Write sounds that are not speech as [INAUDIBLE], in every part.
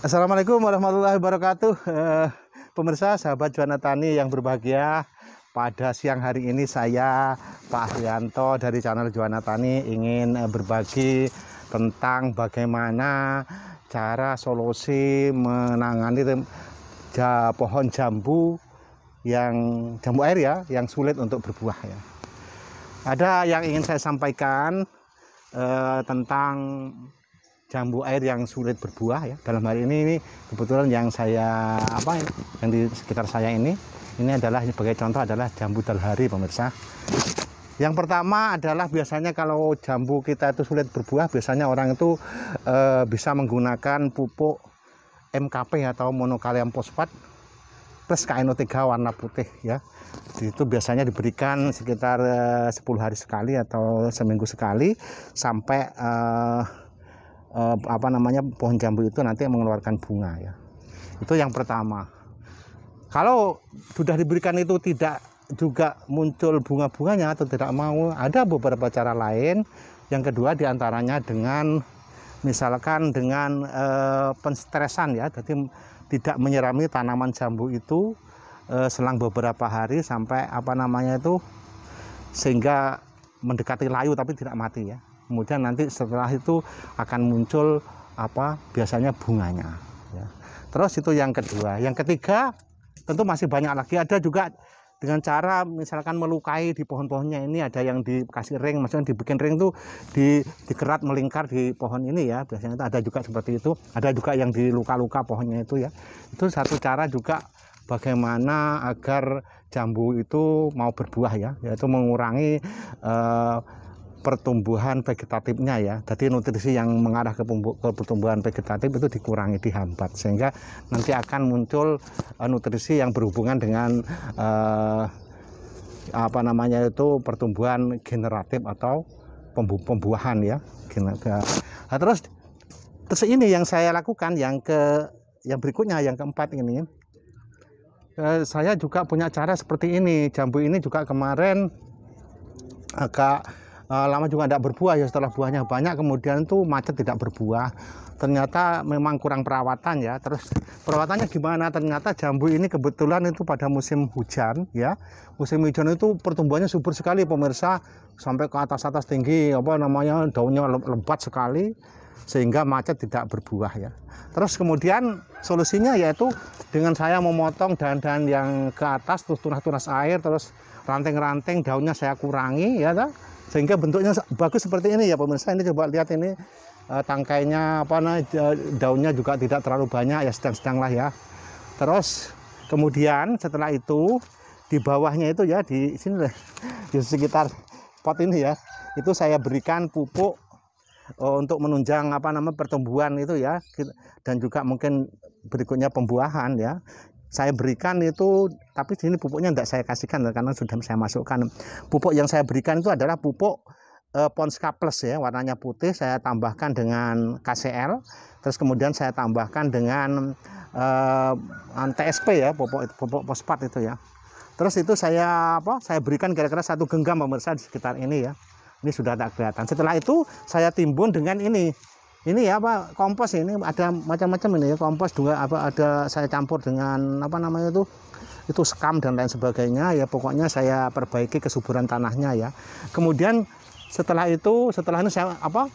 Assalamualaikum warahmatullahi wabarakatuh eh, Pemirsa sahabat Juana Tani yang berbahagia Pada siang hari ini saya Pak Rianto dari channel Juana Tani Ingin eh, berbagi tentang bagaimana cara solusi menangani pohon jambu yang jambu air ya yang sulit untuk berbuah ya ada yang ingin saya sampaikan eh, tentang jambu air yang sulit berbuah ya. Dalam hari ini ini kebetulan yang saya apa ya, yang di sekitar saya ini ini adalah sebagai contoh adalah jambu dalhari pemirsa. Yang pertama adalah biasanya kalau jambu kita itu sulit berbuah biasanya orang itu e, bisa menggunakan pupuk MKP atau monokalium fosfat plus KNO3 warna putih ya. Itu biasanya diberikan sekitar e, eh, 10 hari sekali atau seminggu sekali sampai e, eh, apa namanya pohon jambu itu nanti mengeluarkan bunga ya. Itu yang pertama. Kalau sudah diberikan itu tidak juga muncul bunga-bunganya atau tidak mau, ada beberapa cara lain. Yang kedua diantaranya dengan misalkan dengan e, eh, penstresan ya, jadi tidak menyerami tanaman jambu itu e, selang beberapa hari sampai apa namanya itu sehingga mendekati layu tapi tidak mati ya kemudian nanti setelah itu akan muncul apa biasanya bunganya ya. terus itu yang kedua yang ketiga tentu masih banyak lagi ada juga dengan cara misalkan melukai di pohon-pohonnya ini ada yang dikasih ring maksudnya dibikin ring tuh di dikerat melingkar di pohon ini ya biasanya itu ada juga seperti itu ada juga yang diluka-luka pohonnya itu ya itu satu cara juga bagaimana agar jambu itu mau berbuah ya yaitu mengurangi eh, pertumbuhan vegetatifnya ya. Jadi nutrisi yang mengarah ke, pertumbuhan vegetatif itu dikurangi, dihambat sehingga nanti akan muncul eh, nutrisi yang berhubungan dengan uh, apa namanya itu pertumbuhan generatif atau pembu pembuahan ya. Nah, terus terus ini yang saya lakukan yang ke yang berikutnya yang keempat ini eh, saya juga punya cara seperti ini jambu ini juga kemarin agak Eh, lama juga tidak berbuah ya setelah buahnya banyak kemudian itu macet tidak berbuah ternyata memang kurang perawatan ya terus perawatannya gimana ternyata jambu ini kebetulan itu pada musim hujan ya musim hujan itu pertumbuhannya subur sekali pemirsa sampai ke atas-atas tinggi apa namanya daunnya lebat sekali sehingga macet tidak berbuah ya. Terus kemudian solusinya yaitu dengan saya memotong dahan-dahan yang ke atas terus tunas-tunas air terus ranting-ranting daunnya saya kurangi ya ta? sehingga bentuknya bagus seperti ini ya pemirsa ini coba lihat ini eh, tangkainya apa nah, daunnya juga tidak terlalu banyak ya sedang-sedang lah ya terus kemudian setelah itu di bawahnya itu ya di sini di sekitar pot ini ya itu saya berikan pupuk eh, untuk menunjang apa nama pertumbuhan itu ya dan juga mungkin berikutnya pembuahan ya saya berikan itu tapi di sini pupuknya tidak saya kasihkan karena sudah saya masukkan pupuk yang saya berikan itu adalah pupuk e, eh, Ponska Plus ya warnanya putih saya tambahkan dengan KCL terus kemudian saya tambahkan dengan e, eh, TSP ya pupuk pupuk fosfat itu ya terus itu saya apa saya berikan kira-kira satu genggam pemirsa di sekitar ini ya ini sudah tak kelihatan setelah itu saya timbun dengan ini ini ya apa kompos ini ada macam-macam ini ya kompos juga apa ada saya campur dengan apa namanya itu itu sekam dan lain sebagainya ya pokoknya saya perbaiki kesuburan tanahnya ya kemudian setelah itu setelah ini saya apa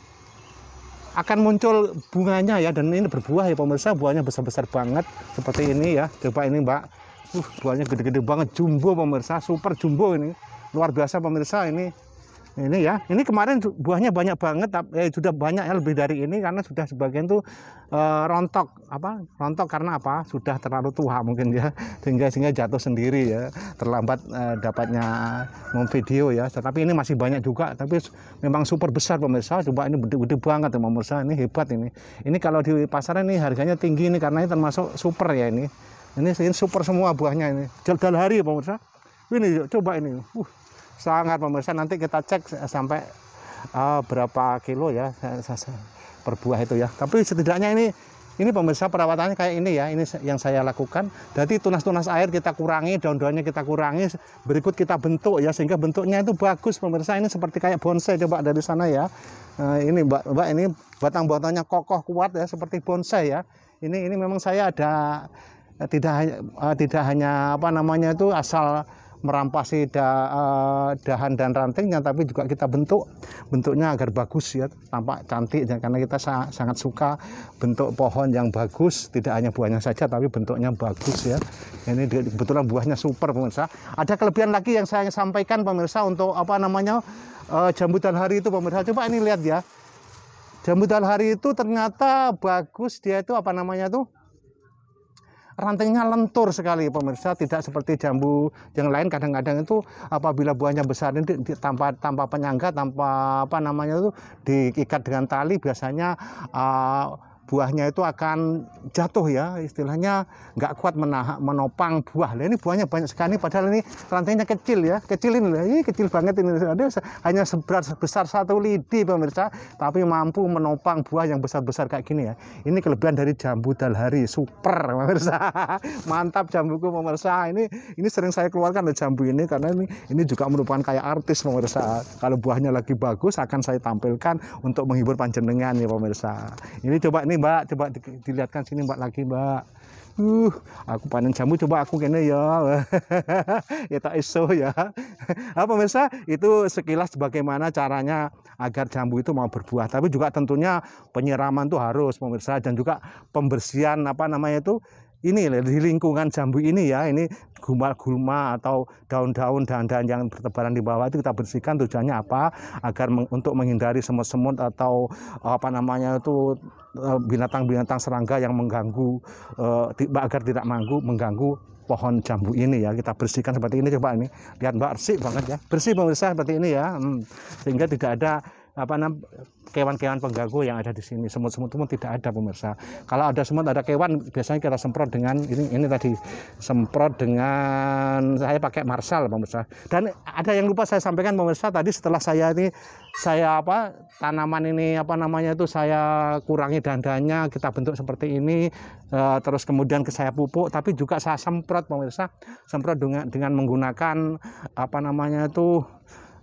akan muncul bunganya ya dan ini berbuah ya pemirsa buahnya besar-besar banget seperti ini ya coba ini mbak uh, buahnya gede-gede banget jumbo pemirsa super jumbo ini luar biasa pemirsa ini ini ya ini kemarin buahnya banyak banget eh, sudah banyak ya lebih dari ini karena sudah sebagian tuh eh, rontok apa rontok karena apa sudah terlalu tua mungkin ya [LAUGHS] sehingga sehingga jatuh sendiri ya terlambat eh, dapatnya memvideo ya tetapi ini masih banyak juga tapi memang super besar pemirsa coba ini gede-gede banget ya pemirsa ini hebat ini ini kalau di pasar ini harganya tinggi ini karena ini termasuk super ya ini ini, ini super semua buahnya ini jadal hari ya pemirsa ini coba ini uh sangat pemirsa nanti kita cek sampai uh, berapa kilo ya per buah itu ya tapi setidaknya ini ini pemirsa perawatannya kayak ini ya ini yang saya lakukan jadi tunas-tunas air kita kurangi daun-daunnya kita kurangi berikut kita bentuk ya sehingga bentuknya itu bagus pemirsa ini seperti kayak bonsai coba dari sana ya nah, ini mbak mbak ini batang-batangnya kokoh kuat ya seperti bonsai ya ini ini memang saya ada tidak eh, tidak hanya apa namanya itu asal merampasi da, eh, dahan dan rantingnya, tapi juga kita bentuk bentuknya agar bagus ya, tampak cantik. Ya, karena kita sa sangat suka bentuk pohon yang bagus, tidak hanya buahnya saja, tapi bentuknya bagus ya. Ini kebetulan buahnya super pemirsa. Ada kelebihan lagi yang saya sampaikan pemirsa untuk apa namanya eh, jambu dan hari itu pemirsa. Coba ini lihat ya. Jambu dan hari itu ternyata bagus dia itu apa namanya tuh rantingnya lentur sekali pemirsa tidak seperti jambu yang lain kadang-kadang itu apabila buahnya besar ini tanpa tanpa penyangga tanpa apa namanya itu diikat dengan tali biasanya uh, buahnya itu akan jatuh ya istilahnya nggak kuat menahan menopang buah nah, ini buahnya banyak sekali padahal ini rantainya kecil ya kecil ini ini kecil banget ini Ada hanya seberat sebesar satu lidi pemirsa tapi mampu menopang buah yang besar-besar kayak gini ya ini kelebihan dari jambu dalhari super pemirsa [LAUGHS] mantap jambuku pemirsa ini ini sering saya keluarkan dari jambu ini karena ini ini juga merupakan kayak artis pemirsa kalau buahnya lagi bagus akan saya tampilkan untuk menghibur panjenengan ya pemirsa ini coba ini ini mbak coba di, dilihatkan sini mbak lagi mbak uh aku panen jambu coba aku kene ya [LAUGHS] ya tak iso ya [LAUGHS] apa pemirsa itu sekilas bagaimana caranya agar jambu itu mau berbuah tapi juga tentunya penyiraman tuh harus pemirsa dan juga pembersihan apa namanya itu ini di lingkungan jambu ini ya ini gulma-gulma atau daun-daun dan daun yang bertebaran di bawah itu kita bersihkan tujuannya apa agar meng, untuk menghindari semut-semut atau eh, apa namanya itu eh, binatang-binatang serangga yang mengganggu eh, agar tidak mengganggu mengganggu pohon jambu ini ya kita bersihkan seperti ini coba ini lihat mbak bersih banget ya bersih pemirsa seperti ini ya hmm. sehingga tidak ada apa namanya kewan-kewan pengganggu yang ada di sini. Semut-semut pun tidak ada pemirsa. Kalau ada semut ada kewan biasanya kita semprot dengan ini ini tadi semprot dengan saya pakai marsal pemirsa. Dan ada yang lupa saya sampaikan pemirsa tadi setelah saya ini saya apa tanaman ini apa namanya itu saya kurangi dandanya kita bentuk seperti ini e, terus kemudian ke saya pupuk tapi juga saya semprot pemirsa semprot dengan dengan menggunakan apa namanya itu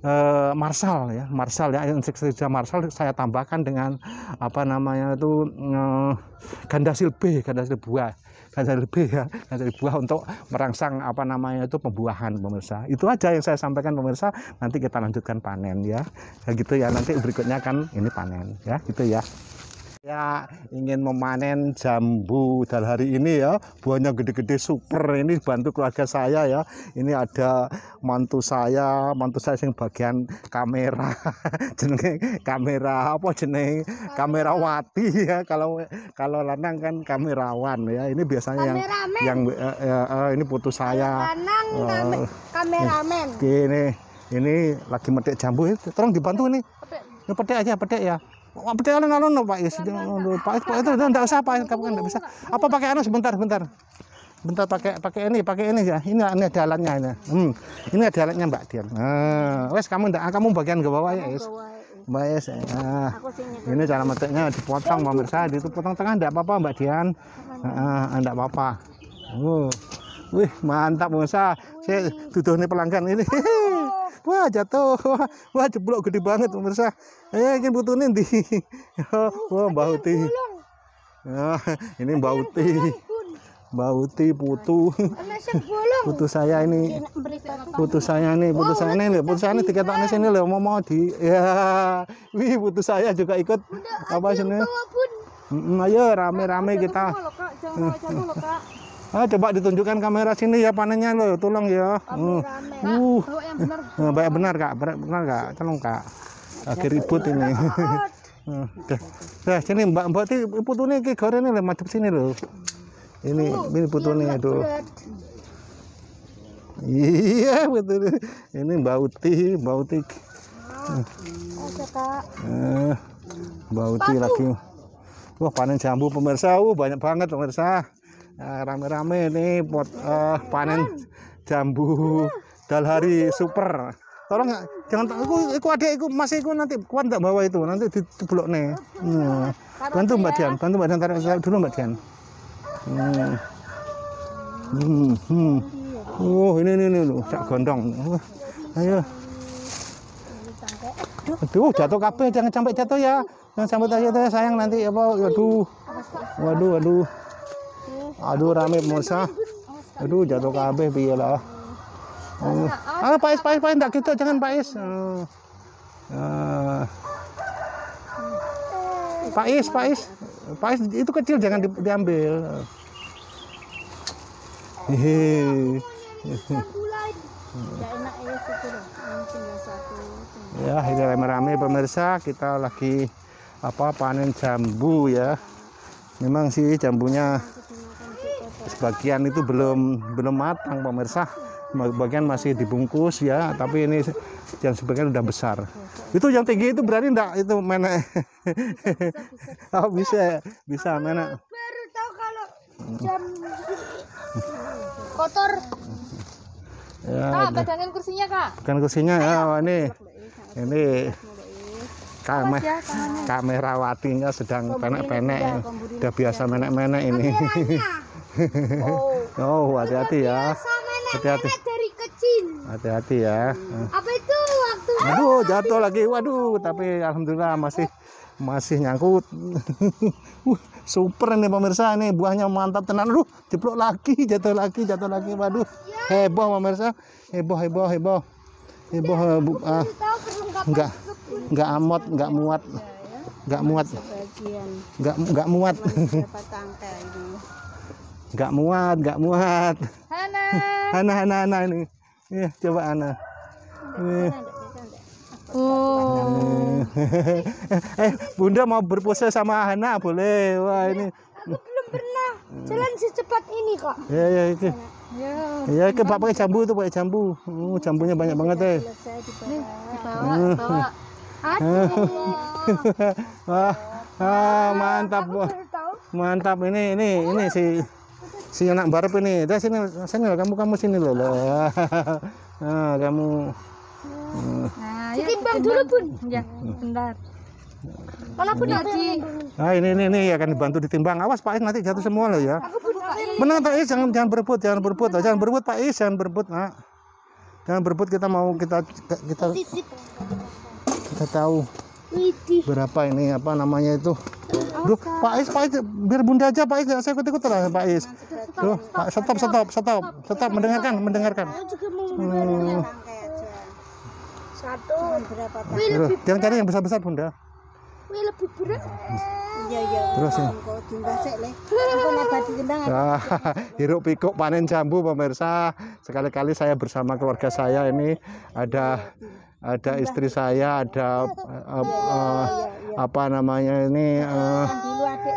Eh, Marshall ya Marshall ya insektisida Marshall saya tambahkan dengan apa namanya itu eh, ganda gandasil B gandasil buah gandasil B ya gandasil buah untuk merangsang apa namanya itu pembuahan pemirsa itu aja yang saya sampaikan pemirsa nanti kita lanjutkan panen ya, ya gitu ya nanti berikutnya kan ini panen ya gitu ya saya ingin memanen jambu dan hari ini ya buahnya gede-gede super ini bantu keluarga saya ya. Ini ada mantu saya, mantu saya yang bagian kamera [LAUGHS] jenenge kamera apa jeneng kamera wati ya kalau kalau lanang kan kamerawan ya. Ini biasanya yang yang uh, uh, uh, ini putus saya. Lanang uh, kameramen. Ini ini lagi metik jambu, tolong dibantu nih. Ini iya, petik aja, petik ya. Pak dia alun alun Pak Is Pak Is Pak itu enggak usah Pak kamu kan enggak bisa apa pakai anu sebentar sebentar bentar pakai pakai ini pakai ini ya ini ini ada alatnya ini hmm. ini ada alatnya Mbak Dian nah, wes kamu enggak kamu bagian ke bawah ya Is iya. Mbak Is ya, nah, ya. ini cara metiknya dipotong pemirsa itu potong tengah enggak apa-apa Mbak Dian nah, enggak ah, apa-apa uh. wih mantap pemirsa saya tuduh nih pelanggan ini [LAUGHS] wah jatuh [LAUGHS] wah, wah jeblok gede oh. banget pemirsa eh [LAUGHS] [LAUGHS] ini butuhnya di wah mbak Uti ini mbak Uti mbak Uti putu putu saya ini putu saya ini putu saya ini loh putu saya ini tanah sini loh mau mau di ya wih putu saya juga ikut apa sini ayo rame-rame kita Ah, coba ditunjukkan kamera sini ya panennya lo, tolong ya. Oh. Uh, uh. Baik [LAUGHS] benar kak, benar kak, tolong kak. Lagi ribut ini. Nah, [LAUGHS] sini mbak mbak ti putu nih ki goreng nih madep sini lo. Ini ini putu nih aduh. Iya betul. [LAUGHS] Ini mbak Uti, mbak Uti. Ah, eh, mbak Uti lagi. Wah panen jambu pemirsa, uh, banyak banget pemirsa. Ah, rame-rame nih buat uh, eh, panen jambu dalhari super tolong ah, jangan aku aku ada aku masih aku nanti kuat tak bawa itu nanti di diblok nih hmm. bantu mbak Dian bantu mbak Dian tarik saya dulu mbak Dian hmm. Hmm. Hmm. oh ini ini ini loh cak gondong oh, ayo aduh jatuh kape jangan sampai jatuh ya jangan sampai jatuh ya sayang nanti apa waduh waduh waduh Aduh rame pemirsa. Aduh jatuh kabeh piye lah. Ah pais, pais, pais, ndak kita gitu jangan pais. Is. Uh, uh. Pais, itu kecil jangan di, diambil. Hehehe. Ya, ini rame-rame pemirsa, kita lagi apa panen jambu ya. Memang sih jambunya sebagian itu belum belum matang pemirsa bagian masih dibungkus ya tapi ini yang sebagian udah besar itu yang tinggi itu berani enggak itu menek oh bisa ya? bisa menek baru tahu kalau jam kotor ya, nah, kursinya kak bukan kursinya ya oh, ini ini kamera ya, kamerawatinya sedang penek-penek ya, udah biasa menek-menek ini [LAUGHS] Oh. oh, hati-hati ya. Hati-hati. Dari kecil. Hati-hati ya. Hmm. Apa itu waktu? Aduh, jatuh lagi. Waduh, tapi alhamdulillah masih masih nyangkut. [LAUGHS] uh, super nih pemirsa ini buahnya mantap tenan. Aduh, jeblok lagi, jatuh lagi, jatuh lagi. Waduh, heboh pemirsa. Heboh, heboh, heboh. Heboh, heboh. Uh, enggak, enggak amot, enggak muat. Enggak ya. muat. Enggak enggak muat. [LAUGHS] nggak muat nggak muat Hana [LAUGHS] Hana Hana Hana ini ya coba Hana iya. Oh. [LAUGHS] eh Bunda mau berpose sama Hana boleh wah ini aku belum pernah jalan secepat ini kok iya, iya, ya ya itu ya, ya ke pakai jambu tuh pakai jambu oh, jambunya banyak banget eh Ini, dibawa Aduh. Wah, [LAUGHS] ah, ah, mantap. Mantap ini ini ini si si anak barep ini dah sini sini kamu kamu sini loh nah, [LAUGHS] kamu nah, hmm. ya, dulu pun ya hmm. bentar mana pun nah ini ini ini ya akan dibantu ditimbang awas Pak Is nanti jatuh semua loh ya menang Pak Is jangan jangan berebut jangan berebut jangan berebut Pak Is jangan berebut nak jangan berebut kita mau kita kita kita, tahu berapa ini apa namanya itu Duh, Pak Is, Pak Is, biar bunda aja Pak Is, saya ikut-ikut lah Pak Is stop, Tuh, stop, stop, stop, stop, stop, mendengarkan, mendengarkan. Saya juga mau Satu, berapa Wih, Jangan cari yang besar-besar, Bunda. Wih, lebih berat. Iya, iya. Terus ya. [LAUGHS] Hiruk pikuk panen jambu pemirsa. Sekali-kali saya bersama keluarga saya ini ada ada istri saya, ada uh, uh, apa namanya ini uh,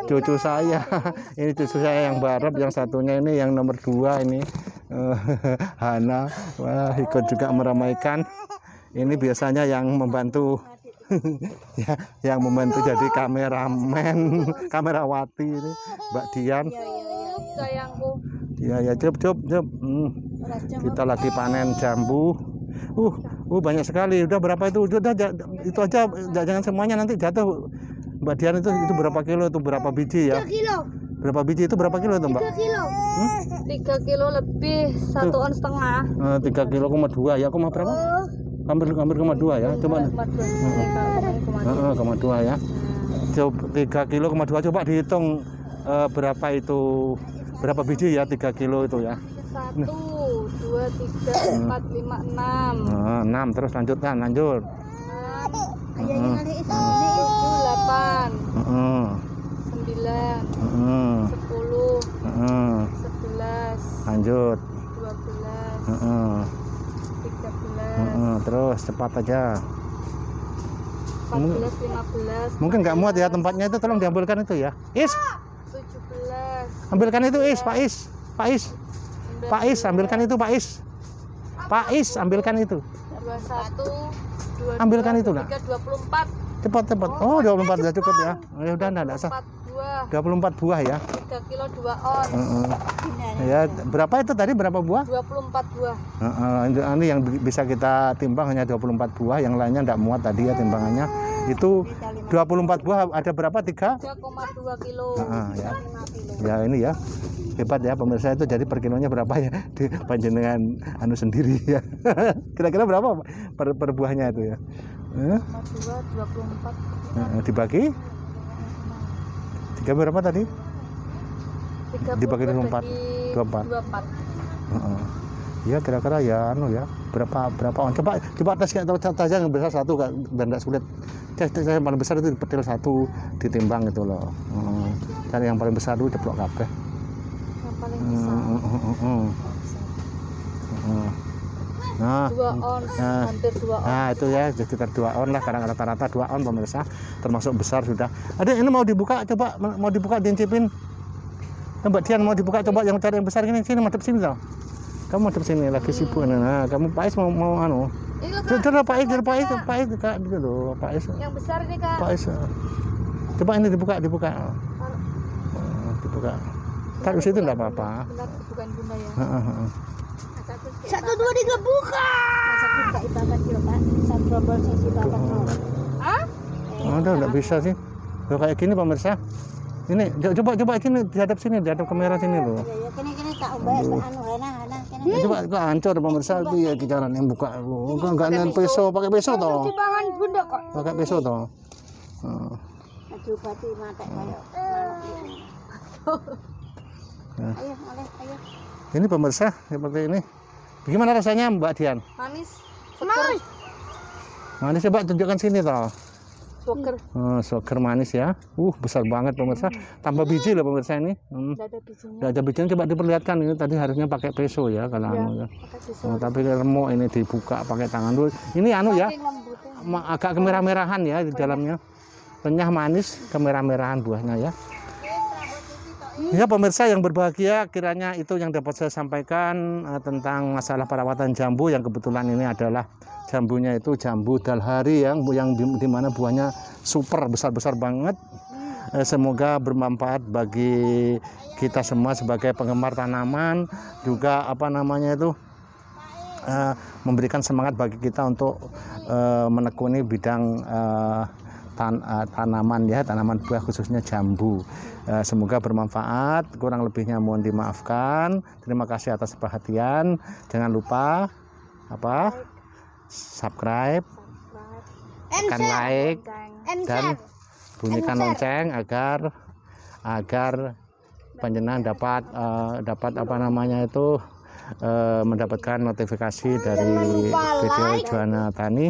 cucu saya [LAUGHS] ini cucu saya yang barep yang satunya ini yang nomor dua ini uh, [LAUGHS] Hana wah ikut juga meramaikan ini biasanya yang membantu [LAUGHS] ya yang membantu jadi kameramen kamerawati ini Mbak Dian ya ya cup cup cup hmm. kita lagi panen jambu uh uh banyak sekali udah berapa itu udah itu aja jangan semuanya nanti jatuh Mbak Dian itu itu berapa kilo itu berapa biji ya kilo berapa biji itu berapa kilo itu mbak? tiga kilo hmm? tiga kilo lebih satu on setengah nah, tiga kilo koma dua ya koma berapa? Oh. hampir hampir koma dua ya coba koma dua ya coba tiga kilo koma dua coba dihitung uh, berapa itu berapa biji ya Tiga kilo itu ya satu dua tiga empat lima enam oh, enam terus lanjutkan lanjut tujuh delapan sembilan sepuluh sebelas lanjut terus cepat aja 14, 15, mungkin nggak muat ya tempatnya itu tolong diambilkan itu ya is 17 ambilkan itu is pak is pak is Pak Is ambilkan itu Pak Is Pak Is ambilkan itu ambilkan itu lah 24 cepat cepat oh, 24 sudah cukup ya ya udah enggak enggak buah. 24 buah ya. 3 kilo 2 ons. Uh -uh. Ya, berapa itu tadi berapa buah? 24 buah. Uh -uh. Ini anu yang bisa kita timbang hanya 24 buah, yang lainnya tidak muat tadi ya timbangannya. Ah, itu 24 buah ada berapa? 3? 3,2 kilo. Uh -uh, ya. ya ini ya. Hebat ya pemirsa itu jadi per kilonya berapa ya? [LAUGHS] Di panjenengan anu sendiri ya. [LAUGHS] Kira-kira berapa per, per buahnya itu ya? Uh. 24, 24. dibagi tiga berapa tadi dibagi 24 24 24 empat -uh. ya kira-kira ya anu ya berapa berapa on coba coba tes kayak tes yang besar satu kan biar nggak sulit tes tes yang paling besar itu petil satu ditimbang gitu loh hmm. cari yang paling besar dulu ceplok kabeh yang paling besar, hmm nah, on nah, hampir dua on nah itu ya sekitar dua on lah kadang-kadang rata-rata dua on pemirsa termasuk besar sudah ada ini mau dibuka coba mau dibuka diincipin nah, Mbak Dian mau dibuka coba yang cari yang besar gini sini mau sini tau kamu mau sini lagi iya. sibuk nah, nah kamu Pak Is mau mau anu Itu Pak Is, Pak Is, Pak Is, Kak, gitu loh, Pak Is. Yang besar ini, Kak. Pak Is. Eh. Coba ini dibuka, dibuka. Dibuka. Taruh situ enggak apa-apa. Ya satu dua tiga buka Oh, udah eh, nggak bisa sih lo kayak gini pemirsa ini coba coba ini dihadap sini dihadap kamera sini loh Ya, coba kok hancur pemirsa itu ya kicaran yang buka lu. Oh, enggak enggak nyen peso, pakai peso toh. Pakai peso toh. Heeh. Hmm. Coba mate kayak. Hmm. Ya. Ayo, ayo, ayo ini pemirsa seperti ini bagaimana rasanya Mbak Dian manis manis manis ya tunjukkan sini toh Soker. Oh, soker manis ya. Uh, besar banget pemirsa. Tambah biji loh pemirsa ini. Hmm. Dada biji bijinya coba diperlihatkan ini tadi harusnya pakai peso ya kalau ya, anu ya. Oh, tapi remuk ini dibuka pakai tangan dulu. Ini anu ya. Agak kemerah-merahan ya di dalamnya. Renyah manis kemerah-merahan buahnya ya. Ya pemirsa yang berbahagia kiranya itu yang dapat saya sampaikan uh, tentang masalah perawatan jambu yang kebetulan ini adalah jambunya itu jambu dalhari yang yang di, di mana buahnya super besar-besar banget. Eh, semoga bermanfaat bagi kita semua sebagai penggemar tanaman juga apa namanya itu uh, memberikan semangat bagi kita untuk uh, menekuni bidang uh, tan eh, tanaman ya tanaman buah khususnya jambu eh, semoga bermanfaat kurang lebihnya mohon dimaafkan terima kasih atas perhatian jangan lupa apa subscribe tekan like dan bunyikan lonceng agar agar panjenengan dapat eh, dapat apa namanya itu mendapatkan notifikasi dari video Juana Tani